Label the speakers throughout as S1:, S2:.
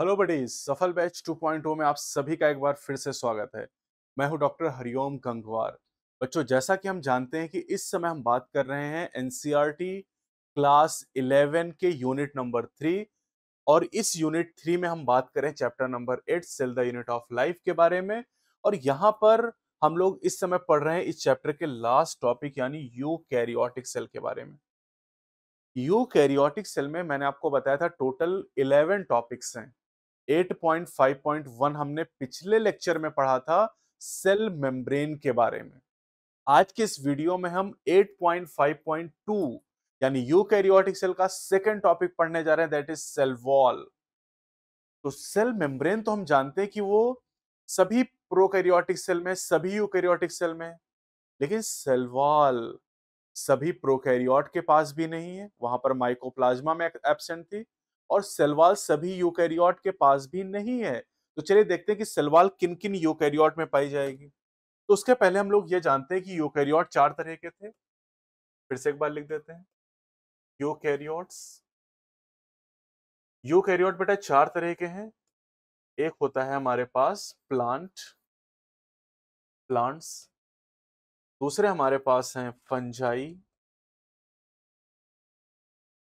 S1: hello बडी सफल batch 2.0 में आप सभी का एक बार फिर से स्वागत है मैं हूं डॉक्टर हरिओम गंगवार बच्चों जैसा कि हम जानते हैं कि इस समय हम बात कर रहे हैं एनसीईआरटी e क्लास 11 के यूनिट नंबर थ्री और इस यूनिट थ्री में हम बात करें chapter number eight cell the unit of life के बारे में और यहाँ पर हम लोग इस समय पढ़ रहे हैं इस चैप्टर के लास्ट टॉपिक यानी यू कैरियोटिक सेल के बारे में यू कैरियोटिक सेल में मैंने आपको बताया था टोटल इलेवन टॉपिक्स हैं 8.5.1 हमने पिछले लेक्चर में पढ़ा था सेल मेम्ब्रेन के बारे में आज के इस वीडियो में हम 8.5.2 यानी यूकैरियोटिक सेल का सेकेंड टॉपिक पढ़ने जा रहे हैं दैट इज सेल वॉल तो सेल मेम्ब्रेन तो हम जानते हैं कि वो सभी प्रोकैरियोटिक सेल में सभी यूकैरियोटिक सेल में लेकिन सेल वॉल सभी प्रोकैरियोट के पास भी नहीं है वहां पर माइकोप्लाज्मा में एब्सेंट थी और सेलवाल सभी यूकैरियोट के पास भी नहीं है तो चलिए देखते हैं कि सेलवाल किन किन यूकैरियोट में पाई जाएगी तो उसके पहले हम लोग ये जानते हैं कि यूकैरियोट चार तरह के थे फिर से एक बार लिख देते
S2: हैं यूकैरियोट्स यूकैरियोट बेटा चार तरह के हैं एक होता है हमारे पास प्लांट प्लांट्स दूसरे हमारे पास हैं फंजाई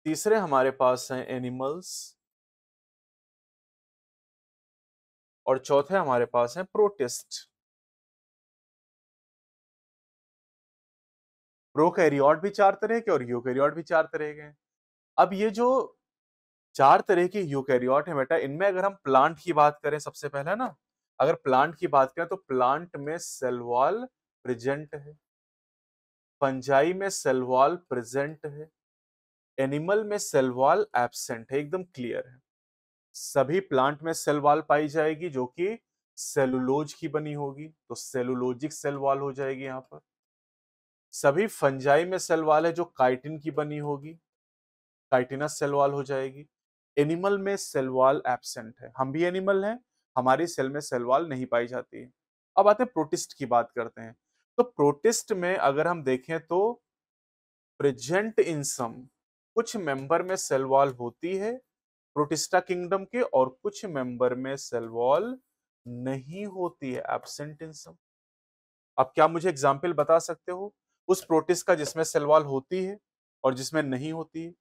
S2: तीसरे हमारे पास हैं एनिमल्स और चौथे हमारे पास हैं प्रोटिस्ट प्रोकैरियोट भी चार तरह के और यूकैरियोट भी चार तरह के अब ये जो चार तरह के यूकैरियोट है
S1: बेटा इनमें अगर हम प्लांट की बात करें सबसे पहले ना अगर प्लांट की बात करें तो प्लांट में सेलवाल प्रेजेंट है पंजाई में सेलवाल प्रेजेंट है एनिमल में सेल वॉल एबसेंट है एकदम क्लियर है सभी प्लांट में सेल वॉल पाई जाएगी जो कि सेलुलोज की बनी होगी तो सेलुलोजिक सेल वॉल हो जाएगी यहां पर सभी फंजाई में सेल वॉल है जो काइटिन की बनी होगी काइटिनस सेल वॉल हो जाएगी एनिमल में सेल वॉल एबसेंट है हम भी एनिमल हैं हमारी सेल में सेल वॉल नहीं पाई जाती है अब आते हैं प्रोटिस्ट की बात करते हैं तो प्रोटिस्ट में अगर हम देखें तो प्रेजेंट इन सम कुछ मेंबर में सेल वॉल होती है प्रोटिस्टा किंगडम के और कुछ मेंबर में सेल वॉल नहीं होती है एबसेंट इन सम अब क्या मुझे एग्जाम्पल बता सकते हो उस प्रोटिस का जिसमें सेल वॉल होती है और जिसमें नहीं होती है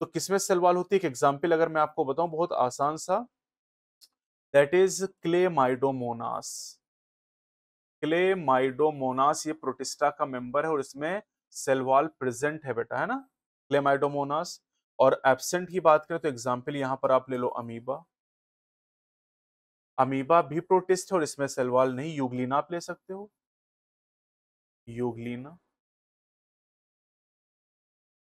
S1: तो किसमें सेल वॉल होती है एक एग्जाम्पल अगर मैं आपको बताऊं बहुत आसान सा that is Chlamydomonas Chlamydomonas ये प्रोटिस्टा का मेंबर है और इसमें सेल वॉल प्रेजेंट है बेटा है ना क्लेमाइडोमोनास और एबसेंट की बात करें तो एग्जाम्पल यहां पर आप ले लो अमीबा
S2: अमीबा भी प्रोटिस्ट है और इसमें सेलवाल नहीं यूगलिना आप ले सकते हो यूगलिना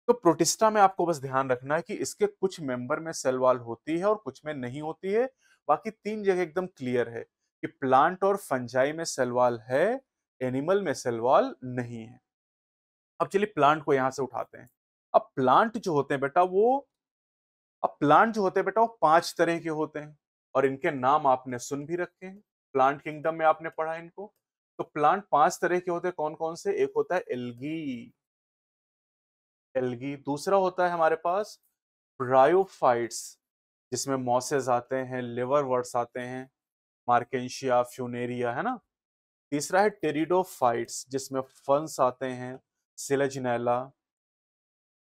S1: तो प्रोटिस्टा में आपको बस ध्यान रखना है कि इसके कुछ मेंबर में सेलवाल होती है और कुछ में नहीं होती है बाकी तीन जगह एकदम क्लियर है कि प्लांट और फंजाई में सेलवाल है एनिमल में सेलवाल नहीं है अब चलिए प्लांट को यहां से उठाते हैं अब प्लांट जो होते हैं बेटा वो अब प्लांट जो होते हैं बेटा वो पांच तरह के होते हैं और इनके नाम आपने सुन भी रखे हैं प्लांट किंगडम में आपने पढ़ा इनको तो प्लांट पांच तरह के होते हैं कौन कौन से एक होता है एल्गी एल्गी दूसरा होता है हमारे पास ब्रायोफाइट्स जिसमें मॉसेज आते हैं लिवर वर्ड्स आते हैं मार्केशिया फ्यूनेरिया है ना तीसरा है टेरिडोफाइट्स जिसमें फंस आते हैं सिलेजनेला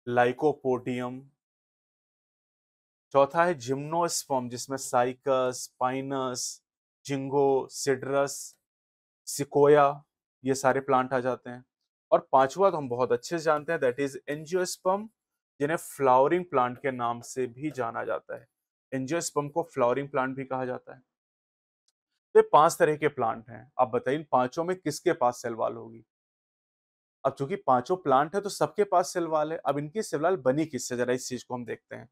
S1: लाइकोपोडियम चौथा है जिम्नोस्पम जिसमें cycas pinus ginkgo cedrus sequoia ये सारे प्लांट आ जाते हैं और पांचवा तो हम बहुत अच्छे से जानते हैं दैट इज एनजियोस्पम जिन्हें फ्लावरिंग प्लांट के नाम से भी जाना जाता है एनजियोस्पम को फ्लावरिंग प्लांट भी कहा जाता है तो ये पांच तरह के प्लांट हैं आप बताइए पांचों में किसके पास सेल होगी अब चूंकि पांचों प्लांट है तो सबके पास सिलवाल है अब इनकी सिलवाल बनी किससे जरा इस चीज को हम देखते हैं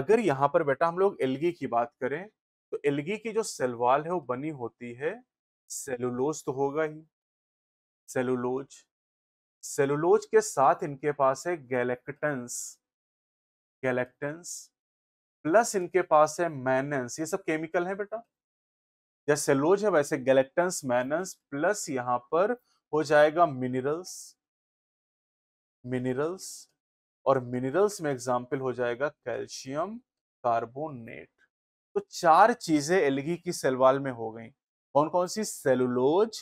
S1: अगर यहाँ पर बेटा हम लोग एलगी की बात करें तो एलगी की जो सेलवाल है वो बनी होती है सेलुलोज तो होगा ही सेलुलोज सेलुलोज के साथ इनके पास है गैलेक्टन्स गैलेक्टन्स प्लस इनके पास है मैनेंस ये सब केमिकल है बेटा जैसे सेलोज है वैसे गैलेक्टन्स मैनेंस प्लस यहाँ पर हो जाएगा मिनरल्स मिनरल्स और मिनरल्स में एग्जाम्पल हो जाएगा कैल्शियम कार्बोनेट तो चार चीजें एलगी की सेलवाल में हो गई कौन कौन सी cellulose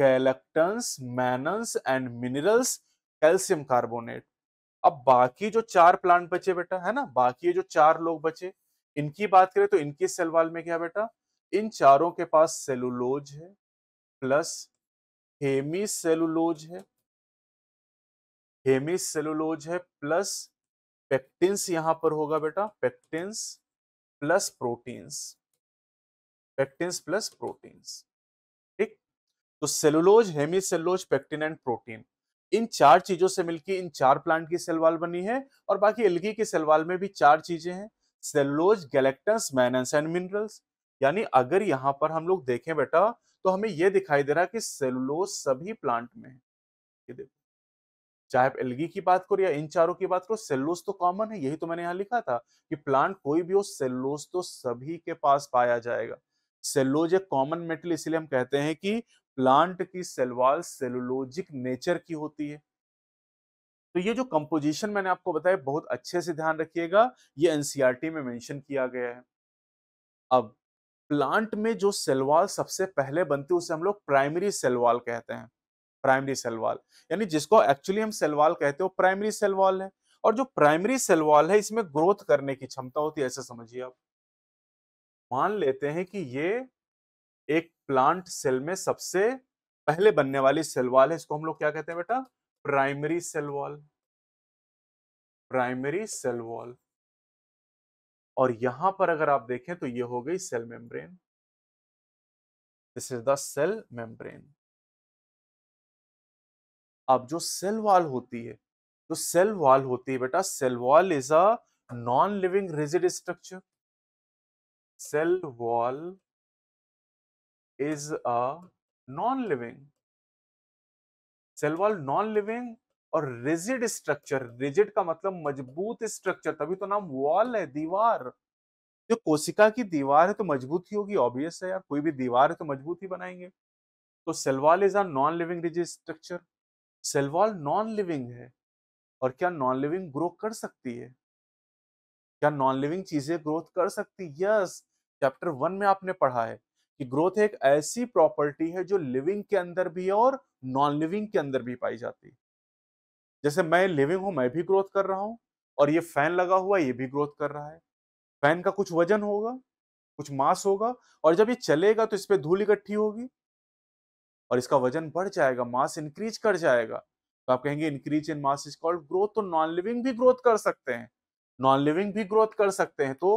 S1: galactans mannans and minerals calcium carbonate अब बाकी जो चार प्लांट बचे बेटा है ना बाकी जो चार लोग बचे इनकी बात करें तो इनकी सेलवाल में क्या बेटा इन चारों के पास सेलुलोज है प्लस हेमी सेलुलोज है हेमी सेलुलोज है प्लस पेक्टिन्स यहां पर होगा बेटा pectins plus proteins pectins plus proteins ठीक तो cellulose hemicellulose pectin and protein इन चार चीजों से मिलकर इन चार प्लांट की सेलवाल बनी है और बाकी एलगी के सेलवाल में भी चार चीजें हैं cellulose galactans mannans and minerals यानी अगर यहाँ पर हम लोग देखें बेटा तो हमें यह दिखाई दे रहा है कि सेलुलोज सभी प्लांट में है ये देखो चाहे आप एलगी की बात करो या इन चारों की बात करो सेलुलोज तो कॉमन है यही तो मैंने यहाँ लिखा था कि प्लांट कोई भी हो सेलुलोज तो सभी के पास पाया जाएगा सेलुलोज एक कॉमन मेटल इसलिए हम कहते हैं कि प्लांट की सेलवाल सेलुलोजिक नेचर की होती है तो ये जो कंपोजिशन मैंने आपको बताया बहुत अच्छे से ध्यान रखिएगा ये एनसीआरटी e में मेंशन किया गया है अब प्लांट में जो सेलवाल सबसे पहले बनती है उसे हम लोग प्राइमरी सेलवाल कहते हैं प्राइमरी सेलवाल यानी जिसको एक्चुअली हम सेलवाल कहते हैं वो प्राइमरी सेलवाल है और जो प्राइमरी सेलवाल है इसमें ग्रोथ करने की क्षमता होती है ऐसा समझिए आप मान लेते हैं कि ये एक प्लांट सेल में सबसे पहले बनने वाली सेलवाल है इसको हम लोग क्या कहते हैं बेटा प्राइमरी सेलवाल प्राइमरी सेलवाल और यहां पर अगर आप देखें
S2: तो ये हो गई cell membrane this is the cell membrane अब जो सेल वॉल होती है तो सेल
S1: वॉल होती है बेटा cell wall is a non living rigid structure cell wall is a non living cell wall non living और रिजिड स्ट्रक्चर रिजिड का मतलब मजबूत स्ट्रक्चर तभी तो नाम वॉल है दीवार जो कोशिका की दीवार है तो मजबूत ही होगी ऑब्वियस है यार कोई भी दीवार है तो मजबूत ही बनाएंगे तो cell wall is are non living rigid structure cell wall non living है और क्या नॉन लिविंग ग्रो कर सकती है क्या नॉन लिविंग चीजें ग्रोथ कर सकती यस चैप्टर वन में आपने पढ़ा है कि ग्रोथ एक ऐसी प्रॉपर्टी है जो लिविंग के अंदर भी है और नॉन लिविंग के अंदर भी पाई जाती है जैसे मैं लिविंग हूं मैं भी ग्रोथ कर रहा हूं और ये फैन लगा हुआ ये भी ग्रोथ कर रहा है फैन का कुछ वजन होगा कुछ मास होगा और जब ये चलेगा तो इस पर धूल इकट्ठी होगी और इसका वजन बढ़ जाएगा मास इंक्रीज कर जाएगा तो आप कहेंगे increase in mass is called growth तो नॉन लिविंग भी ग्रोथ कर सकते हैं नॉन लिविंग भी ग्रोथ कर सकते हैं तो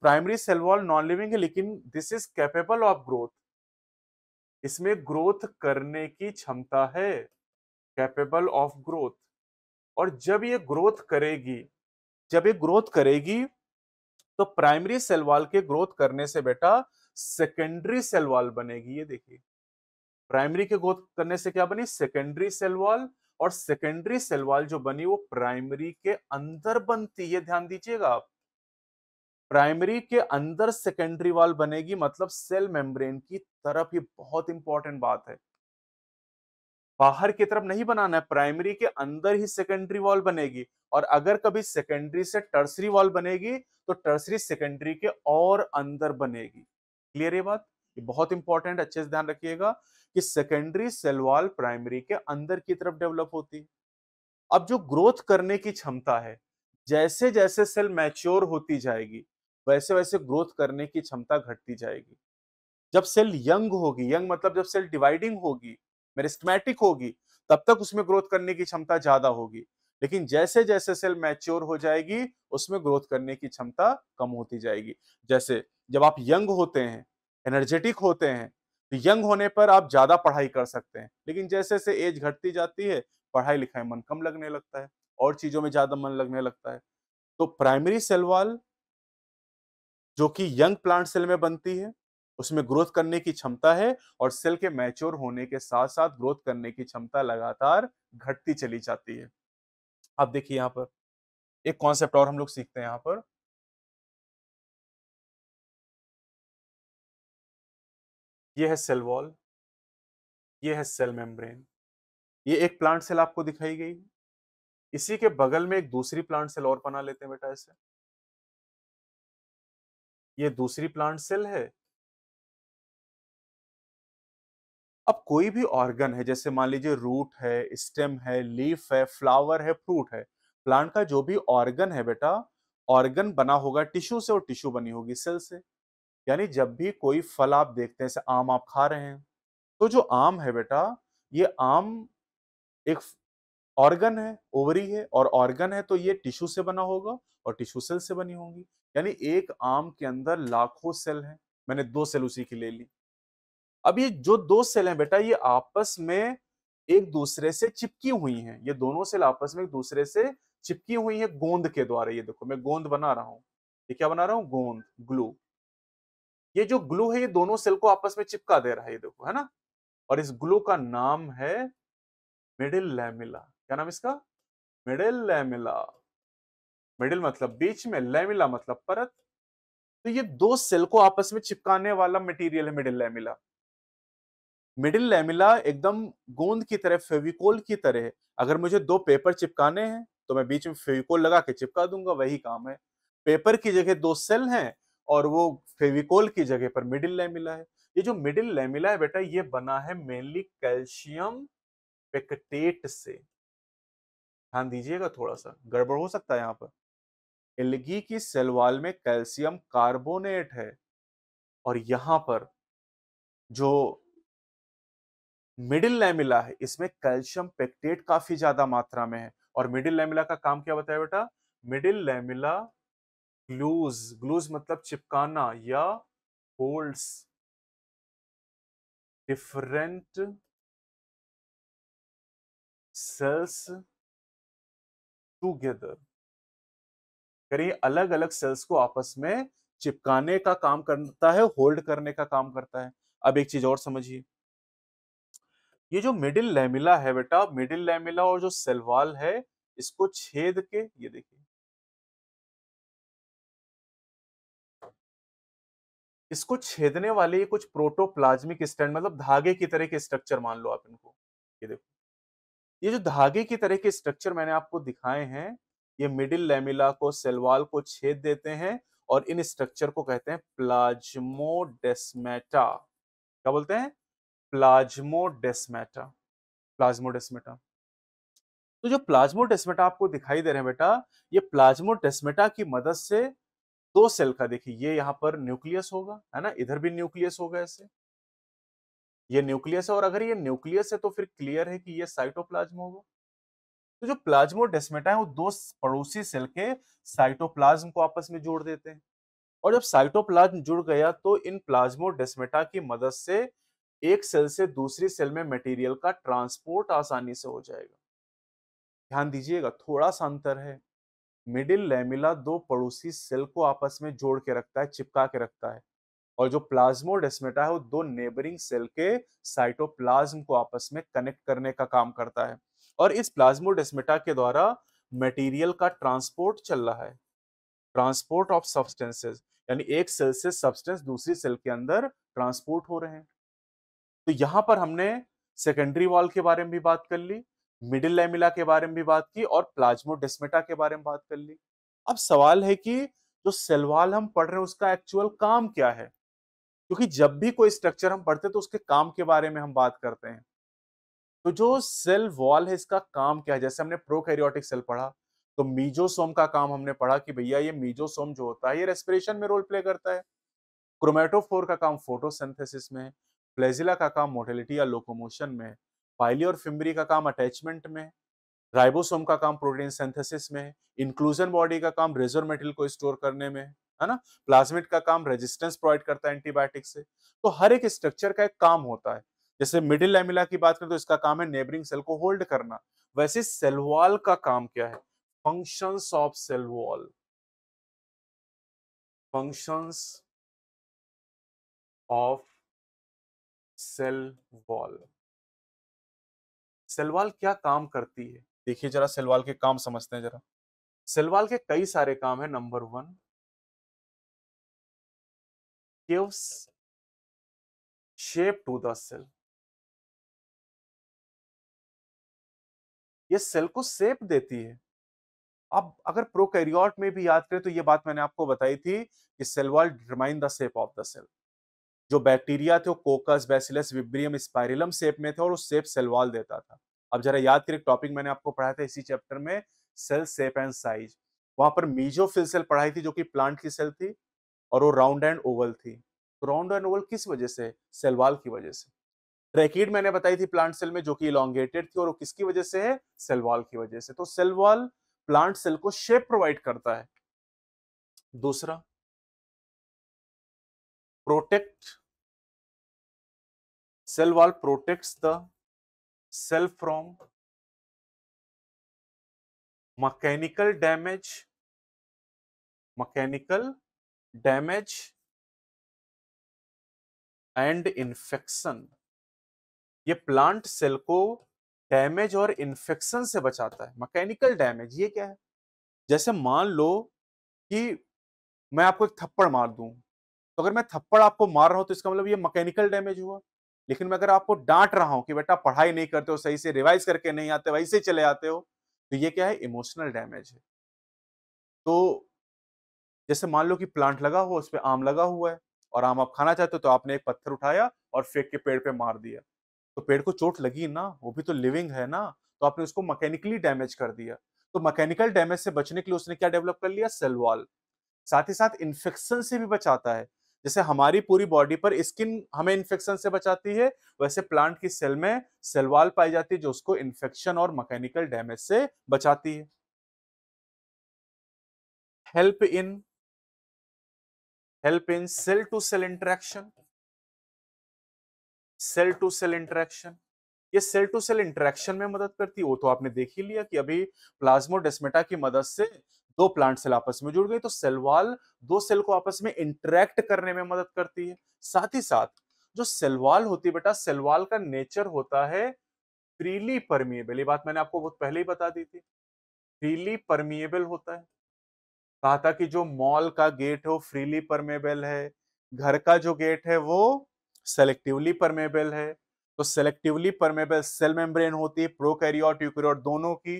S1: primary cell wall non living है लेकिन this is capable of growth इसमें ग्रोथ करने की क्षमता है कैपेबल ऑफ ग्रोथ और जब ये ग्रोथ करेगी जब ये ग्रोथ करेगी तो प्राइमरी सेल वॉल के ग्रोथ करने से बेटा सेकेंडरी सेल वॉल बनेगी ये देखिए प्राइमरी के ग्रोथ करने से क्या बनी सेकेंडरी सेल वॉल और सेकेंडरी सेल वॉल जो बनी वो प्राइमरी के अंदर बनती है ध्यान दीजिएगा आप प्राइमरी के अंदर सेकेंडरी वॉल बनेगी मतलब सेल मेम्ब्रेन की तरफ ये बहुत इंपॉर्टेंट बात है बाहर की तरफ नहीं बनाना है प्राइमरी के अंदर ही सेकेंडरी वॉल बनेगी और अगर कभी सेकेंडरी से टर्सरी वॉल बनेगी तो टर्सरी सेकेंडरी के और अंदर बनेगी क्लियर ये बात ये बहुत इंपॉर्टेंट अच्छे से ध्यान रखिएगा कि सेकेंडरी सेल वॉल प्राइमरी के अंदर की तरफ डेवलप होती है अब जो ग्रोथ करने की क्षमता है जैसे जैसे सेल मैच्योर होती जाएगी वैसे वैसे ग्रोथ करने की क्षमता घटती जाएगी जब सेल यंग होगी यंग मतलब जब सेल डिवाइडिंग होगी मेरिस्टमैटिक होगी तब तक उसमें ग्रोथ करने की क्षमता ज्यादा होगी लेकिन जैसे जैसे सेल मैच्योर हो जाएगी उसमें ग्रोथ करने की क्षमता कम होती जाएगी जैसे जब आप यंग होते हैं एनर्जेटिक होते हैं तो यंग होने पर आप ज्यादा पढ़ाई कर सकते हैं लेकिन जैसे जैसे एज घटती जाती है पढ़ाई लिखाई मन कम लगने लगता है और चीजों में ज्यादा मन लगने लगता है तो प्राइमरी सेल वॉल जो कि यंग प्लांट सेल में बनती है उसमें ग्रोथ करने की क्षमता है और सेल के मैच्योर होने के साथ साथ ग्रोथ करने की क्षमता लगातार घटती चली जाती है आप देखिए यहां
S2: पर एक कॉन्सेप्ट और हम लोग सीखते हैं यहां पर यह है सेल वॉल यह है सेल मेम्ब्रेन ये एक प्लांट सेल आपको दिखाई गई इसी के बगल में एक दूसरी प्लांट सेल और बना लेते हैं बेटा इसे ये दूसरी प्लांट सेल है अब कोई भी
S1: ऑर्गन है जैसे मान लीजिए रूट है स्टेम है लीफ है फ्लावर है फ्रूट है प्लांट का जो भी ऑर्गन है बेटा ऑर्गन बना होगा टिश्यू से और टिश्यू बनी होगी सेल से यानी जब भी कोई फल आप देखते हैं जैसे आम आप खा रहे हैं तो जो आम है बेटा ये आम एक ऑर्गन है ओवरी है और ऑर्गन है तो ये टिश्यू से बना होगा और टिश्यू सेल से बनी होगी यानी एक आम के अंदर लाखों सेल हैं मैंने दो सेल उसी की ले ली अब ये जो दो सेल हैं बेटा ये आपस में एक दूसरे से चिपकी हुई हैं ये दोनों सेल आपस में एक दूसरे से चिपकी हुई है गोंद के द्वारा ये देखो मैं गोंद बना रहा हूं ये क्या बना रहा हूं गोंद ग्लू ये जो ग्लू है ये दोनों सेल को आपस में चिपका दे रहा है ये देखो है ना और इस ग्लू का नाम है मिडिल लैमिला क्या नाम इसका मिडिल लैमिला मिडिल मतलब बीच में लैमिला मतलब परत तो ये दो सेल को आपस में चिपकाने वाला मटेरियल है मिडिल लैमिला मिडिल लेमिला एकदम गोंद की तरह फेविकोल की तरह है अगर मुझे दो पेपर चिपकाने हैं तो मैं बीच में फेविकोल लगा के चिपका दूंगा वही काम है पेपर की जगह दो सेल हैं और वो फेविकोल की जगह पर मिडिल लेमिला है ये जो मिडिल लेमिला है बेटा ये बना है मेनली कैल्शियम पेक्टेट से ध्यान दीजिएगा थोड़ा सा गड़बड़ हो सकता है यहाँ पर एलगी की सेलवाल में कैल्शियम कार्बोनेट है और यहां पर जो मिडिल लैमिला है इसमें कैल्शियम पेक्टेट काफी ज्यादा मात्रा में है और मिडिल लैमिला का काम क्या बताया बेटा मिडिल लैमिला ग्लूज ग्लूज मतलब चिपकाना
S2: या होल्ड्स डिफरेंट सेल्स टूगेदर करिए अलग अलग सेल्स को आपस में चिपकाने का
S1: काम करता है होल्ड करने का काम करता है अब एक चीज और समझिए
S2: ये जो मिडिल लेमिला है बेटा मिडिल लेमिला और जो सेलवाल है इसको छेद के ये देखिए इसको छेदने वाले ये कुछ प्रोटोप्लाज्मिक स्टैंड मतलब धागे की तरह के स्ट्रक्चर मान
S1: लो आप इनको ये देखो ये जो धागे की तरह के स्ट्रक्चर मैंने आपको दिखाए हैं ये मिडिल लेमिला को सेलवाल को छेद देते हैं और इन स्ट्रक्चर को कहते हैं प्लाज्मोडेस्मेटा क्या बोलते हैं प्लाज्मोडेस्मेटा प्लाज्मोडेस्मेटा तो जो प्लाज्मोडेस्मेटा आपको दिखाई दे रहे हैं बेटा ये प्लाज्मोडेस्मेटा की मदद से दो सेल का देखिए ये यहां पर न्यूक्लियस होगा है ना इधर भी न्यूक्लियस होगा ऐसे ये न्यूक्लियस है और अगर ये न्यूक्लियस है तो फिर क्लियर है कि ये साइटोप्लाज्म होगा तो जो प्लाज्मोडेस्मेटा है वो दो पड़ोसी सेल के साइटोप्लाज्म को आपस में जोड़ देते हैं और जब साइटोप्लाज्म जुड़ गया तो इन प्लाज्मोडेस्मेटा की मदद से एक सेल से दूसरी सेल में मटेरियल का ट्रांसपोर्ट आसानी से हो जाएगा ध्यान दीजिएगा थोड़ा सा अंतर है मिडिल लेमिला दो पड़ोसी सेल को आपस में जोड़ के रखता है चिपका के रखता है और जो प्लाज्मोडेस्मेटा है वो दो नेबरिंग सेल के साइटोप्लाज्म को आपस में कनेक्ट करने का काम करता है और इस प्लाज्मोडेस्मेटा के द्वारा मटेरियल का ट्रांसपोर्ट चल रहा है ट्रांसपोर्ट ऑफ सब्सटेंसेस यानी एक सेल से सब्सटेंस दूसरी सेल के अंदर ट्रांसपोर्ट हो रहे हैं तो यहां पर हमने सेकेंडरी वॉल के बारे में भी बात कर ली मिडिल लेमिला के बारे में भी बात की और प्लाज्मोडेस्मेटा के बारे में बात कर ली अब सवाल है कि जो सेल वॉल हम पढ़ रहे हैं उसका एक्चुअल काम क्या है क्योंकि जब भी कोई स्ट्रक्चर हम पढ़ते हैं तो उसके काम के बारे में हम बात करते हैं तो जो सेल वॉल है इसका काम क्या है जैसे हमने प्रोकैरियोटिक सेल पढ़ा तो मीजोसोम का काम हमने पढ़ा कि भैया ये मीजोसोम जो होता है ये रेस्पिरेशन में रोल प्ले करता है क्रोमेटोफोर का काम फोटोसिंथेसिस में है फ्लैजिला का काम मोटेलिटी या लोकोमोशन में पाइली और फिम्बरी का काम अटैचमेंट में राइबोसोम का काम प्रोटीन सेंथेसिस में इंक्लूजन बॉडी का काम रेजर मेटेरियल को स्टोर करने में है ना प्लाज्मिट का काम रेजिस्टेंस प्रोवाइड करता है एंटीबायोटिक से तो हर एक स्ट्रक्चर का एक काम होता है जैसे मिडिल एमिला की बात करें तो इसका काम है नेबरिंग सेल को होल्ड करना वैसे सेलवॉल का काम क्या है
S2: function of cell wall functions of cell wall cell wall क्या काम करती है देखिए जरा वॉल के काम समझते हैं जरा वॉल के कई सारे काम है number one gives shape to the cell ये सेल को शेप देती है
S1: अब अगर प्रोकैरियोट में भी याद करें तो ये बात मैंने आपको बताई थी कि cell wall determine the shape of the cell जो बैक्टीरिया थे वो कोकस बेसिलस विब्रियम स्पायरिलम सेप में थे और उस सेप सेलवाल देता था अब जरा याद करिए टॉपिक मैंने आपको पढ़ाया था इसी चैप्टर में सेल सेप एंड साइज वहां पर मीजोफिल सेल पढ़ाई थी जो कि प्लांट की सेल थी और वो राउंड एंड ओवल थी तो राउंड एंड ओवल किस वजह से सेलवाल की वजह से ट्रैकिड मैंने बताई थी प्लांट सेल में जो कि इलांगेटेड थी और वो किसकी वजह से है सेलवाल की वजह से तो सेलवाल प्लांट सेल
S2: को शेप प्रोवाइड करता है दूसरा protect cell wall protects the cell from mechanical damage mechanical damage and infection ये प्लांट
S1: सेल को डैमेज और इन्फेक्शन से बचाता है मैकेनिकल डैमेज ये क्या है जैसे मान लो कि मैं आपको एक थप्पड़ मार दूं तो अगर मैं थप्पड़ आपको मार रहा हूं तो इसका मतलब ये मैकेनिकल डैमेज हुआ लेकिन मैं अगर आपको डांट रहा हूं कि बेटा पढ़ाई नहीं करते हो सही से रिवाइज करके नहीं आते वैसे ही चले आते हो तो ये क्या है इमोशनल डैमेज है तो जैसे मान लो कि प्लांट लगा हो उस पर आम लगा हुआ है और आम आप खाना चाहते हो तो आपने एक पत्थर उठाया और फेंक के पेड़ पे मार दिया तो पेड़ को चोट लगी ना वो भी तो लिविंग है ना तो आपने उसको मैकेनिकली डैमेज कर दिया तो मैकेनिकल डैमेज से बचने के लिए उसने क्या डेवलप कर लिया सेल वॉल साथ ही साथ इन्फेक्शन से भी बचाता है जैसे हमारी पूरी बॉडी पर स्किन हमें इन्फेक्शन से बचाती है वैसे प्लांट की सेल में सेलवाल पाई जाती है जो उसको इन्फेक्शन और मैकेनिकल डैमेज से बचाती है
S2: help in help in cell to cell interaction cell to cell interaction
S1: ये सेल टू सेल इंट्रैक्शन में मदद करती है वो तो आपने देख ही लिया कि अभी प्लाज्मोडेस्मेटा की मदद से दो प्लांट सेल आपस में जुड़ गई तो सेल वॉल दो सेल को आपस में इंटरेक्ट करने में मदद करती है साथ ही साथ जो सेल वॉल होती है बेटा सेल वॉल का नेचर होता है फ्रीली परमिएबल ये बात मैंने आपको बहुत पहले ही बता दी थी फ्रीली परमिएबल होता है कहा था कि जो मॉल का गेट है वो फ्रीली परमेबल है घर का जो गेट है वो सेलेक्टिवली परमेबल है तो सेलेक्टिवली परमेबल सेल मेम्ब्रेन होती है प्रोकैरियोट यूकैरियोट दोनों की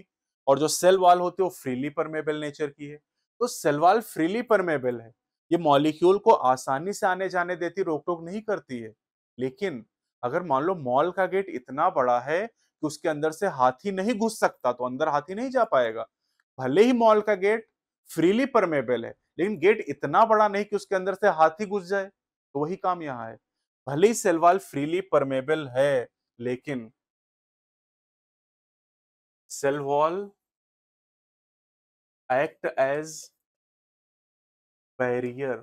S1: और जो सेल वाल होती है वो फ्रीली परमेबल नेचर की है तो सेल वाल फ्रीली परमेबल है ये मॉलिक्यूल को आसानी से आने जाने देती रोक टोक नहीं करती है लेकिन अगर मान लो मॉल का गेट इतना बड़ा है कि उसके अंदर से हाथी नहीं घुस सकता तो अंदर हाथी नहीं जा पाएगा भले ही मॉल का गेट फ्रीली परमेबल है लेकिन गेट इतना बड़ा नहीं कि उसके अंदर से हाथी घुस जाए
S2: तो वही काम यहाँ है भले ही सेलवाल फ्रीली परमेबल है लेकिन cell wall act as barrier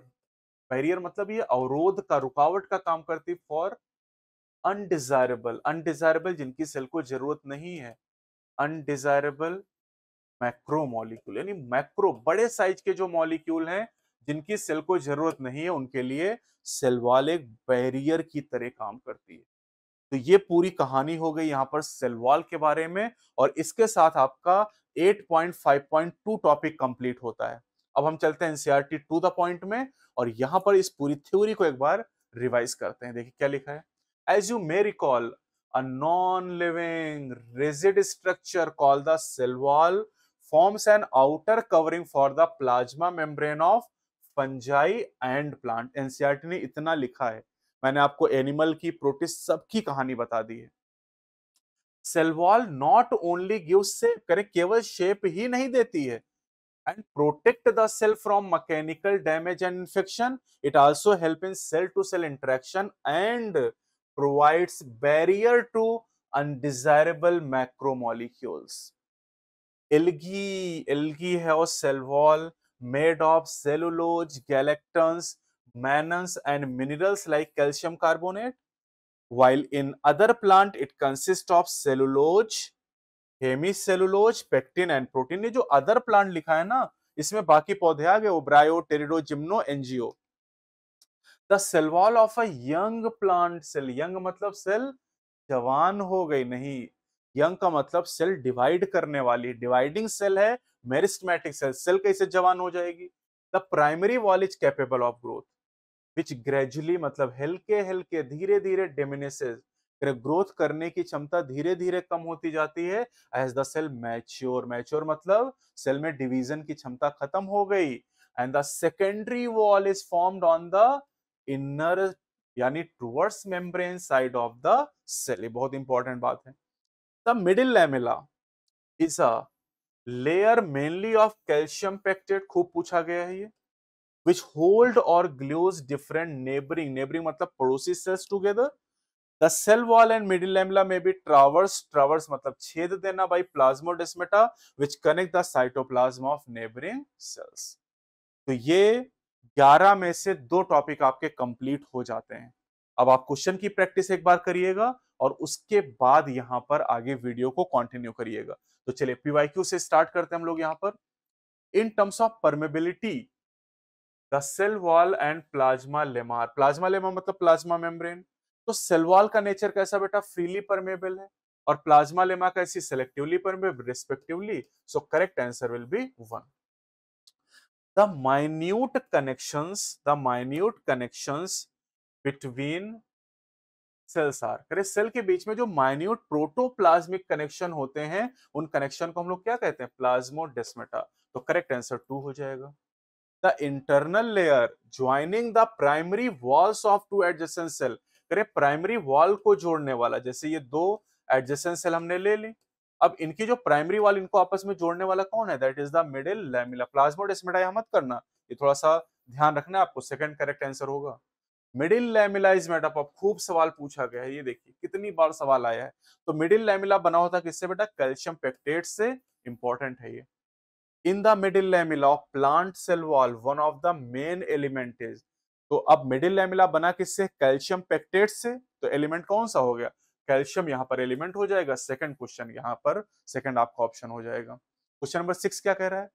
S2: barrier मतलब ये
S1: अवरोध का रुकावट का काम करती फॉर अनडिजायरेबल अनडिजायरेबल जिनकी सेल को जरूरत नहीं है अनडिजायरेबल मैक्रो मॉलिक्यूल यानी मैक्रो बड़े साइज के जो मॉलिक्यूल हैं जिनकी सेल को जरूरत नहीं है उनके लिए सेल वॉल एक बैरियर की तरह काम करती है तो ये पूरी कहानी हो गई यहाँ पर सेल वॉल के बारे में और इसके साथ आपका 8.5.2 टॉपिक कंप्लीट होता है अब हम चलते हैं एनसीआरटी टू द पॉइंट में और यहां पर इस पूरी थ्योरी को एक बार रिवाइज करते हैं देखिए क्या लिखा है as you may recall a non living rigid structure call the cell forms an outer covering for the plasma membrane of fungi and plant plant NCERT e ने इतना लिखा है मैंने आपको एनिमल की प्रोटिस सबकी कहानी बता दी है cell wall not only give shape correct केवल शेप ही नहीं देती है and protect the cell from mechanical damage and infection it also help in cell to cell interaction and provides barrier to undesirable macromolecules algae algae have cell wall made of cellulose galactans manans and minerals like calcium carbonate while in other plant it consists of cellulose hemicellulose pectin and protein ये जो other plant लिखा है ना इसमें बाकी पौधे आ गए ओब्रायो pterido gymno angio the cell wall of a young plant cell young मतलब सेल जवान हो गई नहीं यंग का मतलब सेल डिवाइड करने वाली डिवाइडिंग सेल है मेरिस्टमेटिक सेल सेल कैसे जवान हो जाएगी the primary wall is capable of growth which gradually मतलब हल्के हल्के धीरे धीरे डेमिनेसेज ग्रोथ करने की क्षमता धीरे धीरे कम होती जाती है as the cell mature mature मतलब सेल में डिवीजन की क्षमता खत्म हो गई and the secondary wall is formed on the inner यानी towards membrane side of the cell ये बहुत इंपॉर्टेंट बात है the middle lamella is a layer mainly of calcium pectate खूब पूछा गया है ये which hold or glues different neighboring neighboring मतलब पड़ोसी cells together the cell wall and middle lamella may be traverse traverse मतलब छेद देना by plasmodesmata which connect the cytoplasm of neighboring cells तो ये 11 में से दो टॉपिक आपके कंप्लीट हो जाते हैं अब आप क्वेश्चन की प्रैक्टिस एक बार करिएगा और उसके बाद यहाँ पर आगे वीडियो को कंटिन्यू करिएगा तो चलिए पीवाईक्यू से स्टार्ट करते हैं हम लोग यहाँ पर in terms of permeability the cell wall and plasmalemma plasmalemma मतलब प्लाज्मा मेम्ब्रेन तो सेल वॉल का नेचर कैसा बेटा फ्रीली परमेबल है और प्लाज्मा लेमा कैसी selectively permeable respectively so correct answer will be one the minute connections the minute connections between cells are अरे cell के बीच में जो माइन्यूट प्रोटोप्लाज्मिक कनेक्शन होते हैं उन कनेक्शन को हम लोग क्या कहते हैं प्लाज्मोडेस्मेटा तो करेक्ट आंसर टू हो जाएगा the internal layer joining the primary walls of two adjacent cell करे primary wall को जोड़ने वाला जैसे ये दो adjacent cell हमने ले ली अब इनकी जो primary wall इनको आपस में जोड़ने वाला कौन है that is the middle lamella plasmodesmata यहाँ मत करना ये थोड़ा सा ध्यान रखना आपको second correct answer होगा middle lamella is made up of खूब सवाल पूछा गया है ये देखिए कितनी बार सवाल आया है तो मिडिल लैमिला बना होता किससे बेटा कैल्शियम पेक्टेट से इंपॉर्टेंट है ये in the middle lamella of plant cell wall one of the main element is तो अब मिडिल लेमिला बना किससे कैल्शियम पेक्टेट से तो एलिमेंट कौन सा हो गया कैल्शियम यहाँ पर एलिमेंट हो जाएगा सेकंड क्वेश्चन यहाँ पर सेकंड आपका ऑप्शन हो जाएगा क्वेश्चन नंबर सिक्स क्या कह रहा है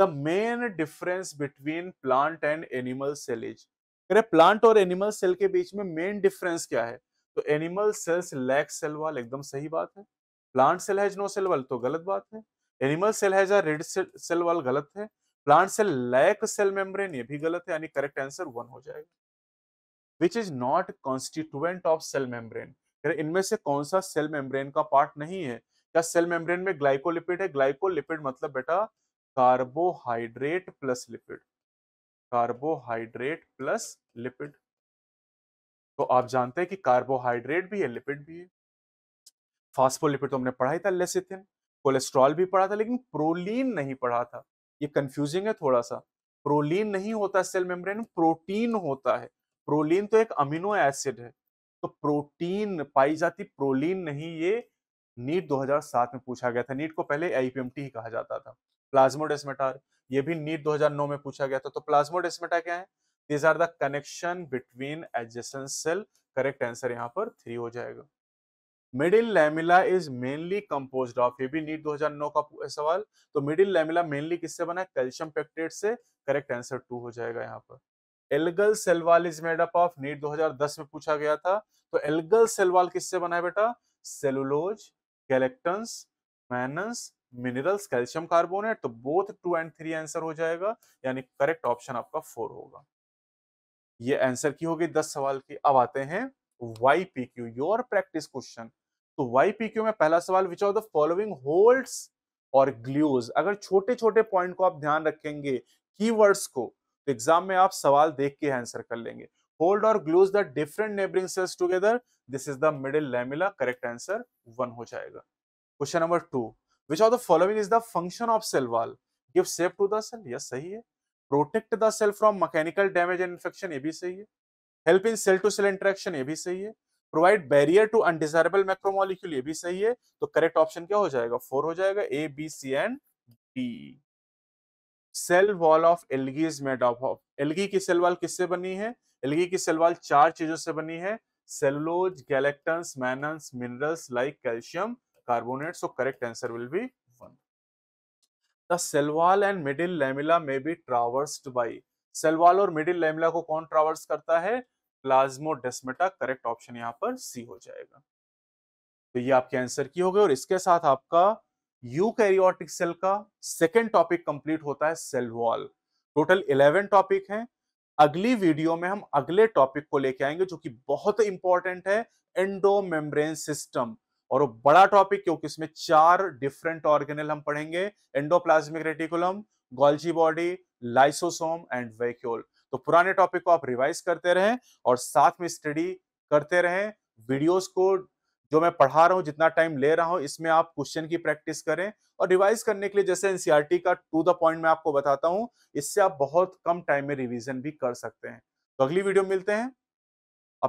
S1: the main difference between plant and animal cell is अरे प्लांट और एनिमल सेल के बीच में मेन डिफरेंस क्या है तो animal cells lack cell wall एकदम सही बात है plant cell has no cell wall तो गलत बात है एनिमल सेल है जहाँ रेड सेल, वाल गलत है plant cell lack cell membrane ये भी गलत है यानी करेक्ट आंसर वन हो जाएगा which is not constituent of cell membrane इनमें से कौन सा सेल मेम्ब्रेन का पार्ट नहीं है क्या सेल मेम्ब्रेन में ग्लाइकोलिपिड है ग्लाइकोलिपिड मतलब बेटा carbohydrate plus lipid carbohydrate plus lipid तो आप जानते हैं कि कार्बोहाइड्रेट भी है लिपिड भी है फास्फोलिपिड तो हमने पढ़ा ही था लेसिथिन कोलेस्ट्रॉल भी पढ़ा था लेकिन प्रोलीन नहीं पढ़ा था ये कंफ्यूजिंग है थोड़ा सा प्रोलीन नहीं होता सेल मेम्ब्रेन प्रोटीन होता है प्रोलीन तो एक अमीनो एसिड है तो प्रोटीन पाई जाती प्रोलीन नहीं ये नीट 2007 में पूछा गया था नीट को पहले आईपीएमटी ही कहा जाता था प्लाज्मोडेस्मेटार ये भी नीट 2009 में पूछा गया था तो प्लाज्मोडेस्मेटा क्या है these are the connection between adjacent cell correct answer यहाँ पर थ्री हो जाएगा middle lamella is mainly composed of ये भी नीट 2009 का सवाल तो मिडिल लैमिला मेनली किससे बना है कैल्शियम पेक्टेट से करेक्ट आंसर टू हो जाएगा यहाँ पर algal cell wall is made up of NEET 2010 में पूछा गया था तो एल्गल सेलवाल किससे बना है बेटा cellulose galactans mannans minerals calcium carbonate तो both two and three answer हो जाएगा यानी करेक्ट ऑप्शन आपका फोर होगा ये आंसर की होगी दस सवाल की अब आते हैं Y P Q your practice question तो वाईपीक्यू में पहला सवाल which of the following holds और ग्लूज अगर छोटे छोटे पॉइंट को आप ध्यान रखेंगे कीवर्ड्स को तो एग्जाम में आप सवाल देख के आंसर कर लेंगे होल्ड और glues the different neighbouring cells together this is the middle lamella correct answer one हो जाएगा question number two which of the following is the function of cell wall give shape to the cell yes सही है protect the cell from mechanical damage and infection ये भी सही है help in cell to cell interaction ये भी सही है provide barrier to undesirable macromolecule ये भी सही है तो करेक्ट ऑप्शन क्या हो जाएगा फोर हो जाएगा A B C and D cell wall of algae is made of of algae की सेल वॉल किससे बनी है एलगी की सेल वॉल चार चीजों से बनी है cellulose galactans mannans minerals like calcium carbonate so correct answer will be one the cell wall and middle lamella may be traversed by cell wall और मिडिल लेमिला को कौन ट्रावर्स करता है प्लाज्मोडेस्मेटा करेक्ट ऑप्शन यहाँ पर सी हो जाएगा तो ये आपके आंसर की हो गई और इसके साथ आपका यूकैरियोटिक सेल का सेकेंड टॉपिक कंप्लीट होता है cell wall total eleven topic है अगली वीडियो में हम अगले टॉपिक को लेके आएंगे जो कि बहुत इंपॉर्टेंट है एंडो मेम्ब्रेन सिस्टम और वो बड़ा टॉपिक क्योंकि इसमें चार डिफरेंट ऑर्गेनल हम पढ़ेंगे endoplasmic reticulum Golgi body lysosome and vacuole तो पुराने टॉपिक को आप रिवाइज करते रहें और साथ में स्टडी करते रहें वीडियोस को जो मैं पढ़ा रहा हूँ जितना टाइम ले रहा हूँ इसमें आप क्वेश्चन की प्रैक्टिस करें और रिवाइज करने के लिए जैसे एनसीईआरटी e का टू द पॉइंट मैं आपको बताता हूँ इससे आप बहुत कम टाइम में रिविजन भी कर सकते हैं तो अगली वीडियो मिलते हैं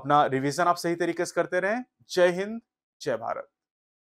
S1: अपना रिविजन आप सही तरीके से करते रहें जय हिंद जय भारत